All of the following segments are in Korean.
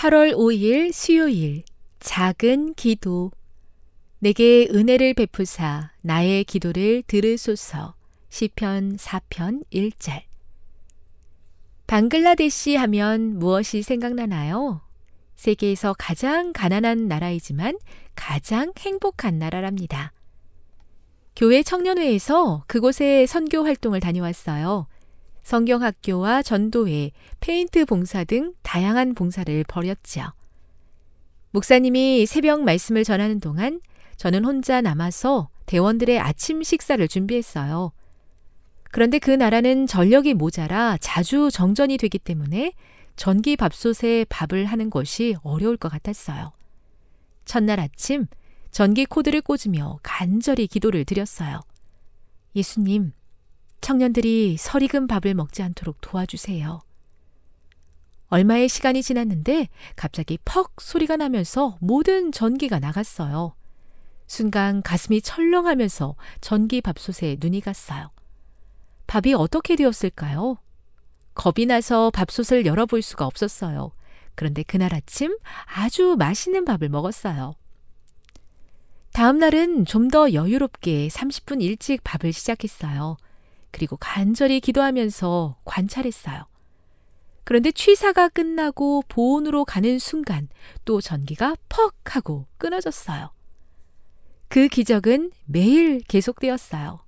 8월 5일 수요일 작은 기도 내게 은혜를 베푸사 나의 기도를 들으소서 시편 4편 1절 방글라데시 하면 무엇이 생각나나요? 세계에서 가장 가난한 나라이지만 가장 행복한 나라랍니다. 교회 청년회에서 그곳에 선교 활동을 다녀왔어요. 성경학교와 전도회, 페인트 봉사 등 다양한 봉사를 벌였지요. 목사님이 새벽 말씀을 전하는 동안 저는 혼자 남아서 대원들의 아침 식사를 준비했어요. 그런데 그 나라는 전력이 모자라 자주 정전이 되기 때문에 전기 밥솥에 밥을 하는 것이 어려울 것 같았어요. 첫날 아침 전기 코드를 꽂으며 간절히 기도를 드렸어요. 예수님, 청년들이 설익은 밥을 먹지 않도록 도와주세요. 얼마의 시간이 지났는데 갑자기 퍽 소리가 나면서 모든 전기가 나갔어요. 순간 가슴이 철렁하면서 전기 밥솥에 눈이 갔어요. 밥이 어떻게 되었을까요? 겁이 나서 밥솥을 열어볼 수가 없었어요. 그런데 그날 아침 아주 맛있는 밥을 먹었어요. 다음 날은 좀 더 여유롭게 30분 일찍 밥을 시작했어요. 그리고 간절히 기도하면서 관찰했어요. 그런데 취사가 끝나고 보온으로 가는 순간 또 전기가 퍽 하고 끊어졌어요. 그 기적은 매일 계속되었어요.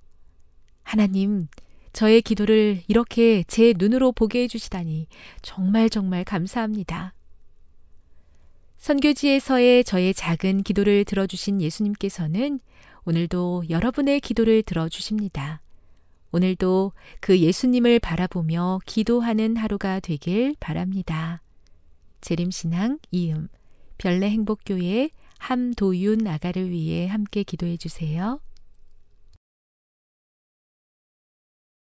하나님, 저의 기도를 이렇게 제 눈으로 보게 해주시다니 정말 정말 감사합니다. 선교지에서의 저의 작은 기도를 들어주신 예수님께서는 오늘도 여러분의 기도를 들어주십니다. 오늘도 그 예수님을 바라보며 기도하는 하루가 되길 바랍니다. 재림신앙 이음 별내 행복교회 함도윤 아가를 위해 함께 기도해 주세요.